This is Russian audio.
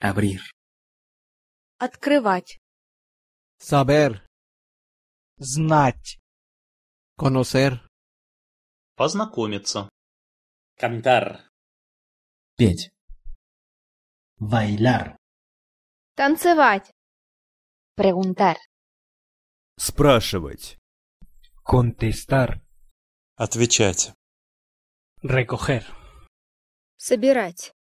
Abrir. Открывать. Saber. Знать. Conocer. Познакомиться. Cantar. Петь. Bailar. Танцевать. Preguntar. Спрашивать. Contestar. Отвечать. Recoger. Собирать.